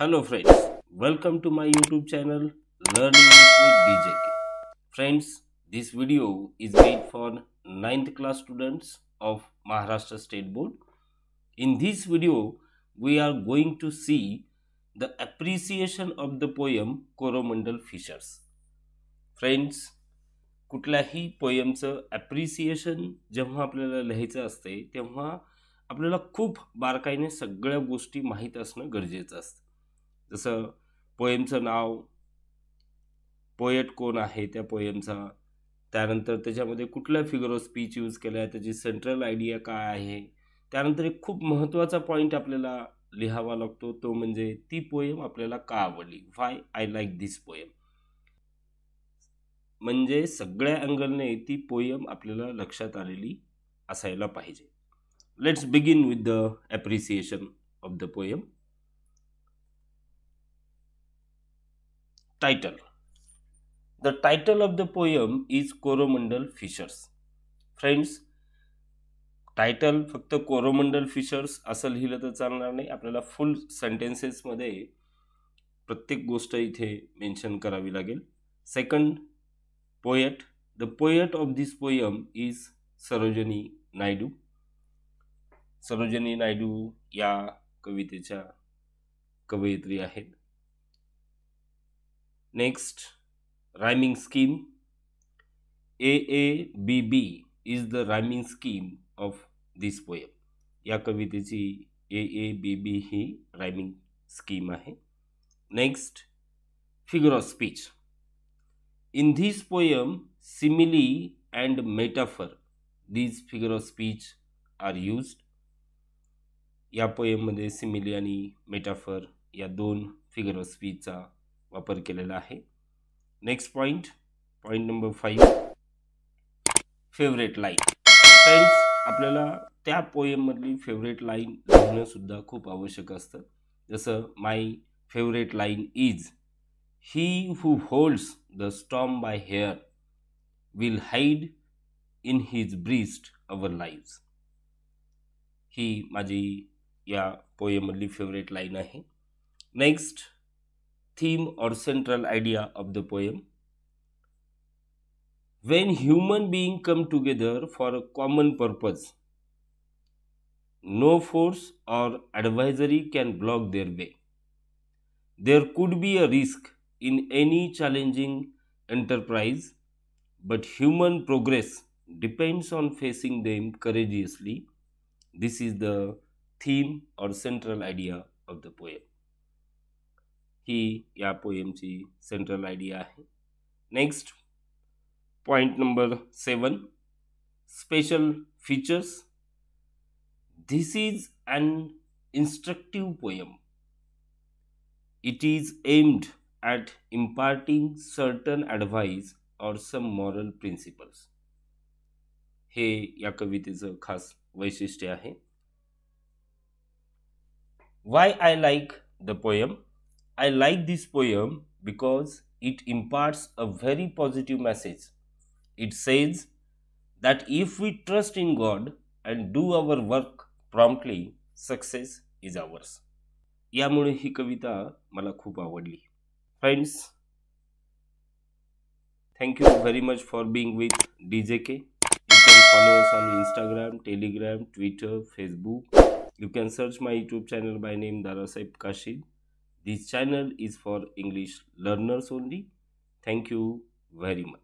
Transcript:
Hello friends welcome to my YouTube channel learning with D J K friends this video is made for ninth class students of Maharashtra state board in this video we are going to see the appreciation of the poem Coromandel fishers friends कुठल्याही पोयमचं appreciation जेव्हा आपल्याला लिहायचं असते तेव्हा आपल्याला खूप बारकाईने सगळ्या गोष्टी माहीत असणं गरजेचं असतं जसं पोयमचं नाव पोएट कोण आहे त्या पोयमचा त्यानंतर त्याच्यामध्ये कुठल्या फिगर ऑफ स्पीच यूज केला आहे त्याची सेंट्रल आयडिया काय आहे त्यानंतर एक खूप महत्त्वाचा पॉईंट आपल्याला लिहावा लागतो तो म्हणजे ती पोयम आपल्याला का आवडली why I like this poem म्हणजे सगळ्या अँगलने ती पोयम आपल्याला लक्षात आलेली असायला पाहिजे let's begin with the appreciation of the poem title the title of the poem is Coromandel fishers friends title फक्त कोरोमंडल फिशर्स असं लिहिलं तर चालणार नाही आपल्याला फुल सेंटेन्सेसमध्ये प्रत्येक गोष्ट इथे मेन्शन करावी लागेल second poet the poet of this poem is Sarojini Naidu Sarojini Naidu या कवितेच्या कवयित्री आहेत next scheme A A B B is the rhyming scheme of this poem. या कवितेची ए ए बी बी ही रायमिंग स्कीम आहे next figure of speech in this poem simile and metaphor these figure of speech are used या पोयममध्ये simile आणि metaphor या दोन figure of स्पीचचा वापर केलेला आहे next point point number five favourite line friends आपल्याला त्या पोएममधली फेवरेट लाईन लिहिणंसुद्धा खूप आवश्यक असतं जसं my favourite line is he who holds the storm by hair will hide in his breast our life ही माझी या पोएमधली फेवरेट लाईन आहे next theme or central idea of the poem. When human beings come together for a common purpose, no force or advisory can block their way. There could be a risk in any challenging enterprise, but human progress depends on facing them courageously. This is the theme or central idea of the poem. ही या पोएमची central idea आहे next point number seven special features this is an instructive poem it is aimed at imparting certain advice or some moral principles हे या कवितेचं खास वैशिष्ट्य आहे why I like the poem I like this poem because it imparts a very positive message. It says that if we trust in God and do our work promptly, success is ours. यामुळे ही कविता मला खूप आवडली friends thank you very much for being with D J K you can follow us on Instagram Telegram Twitter Facebook you can search my YouTube channel by name Darasaheb this channel is for English learners only. Thank you very much.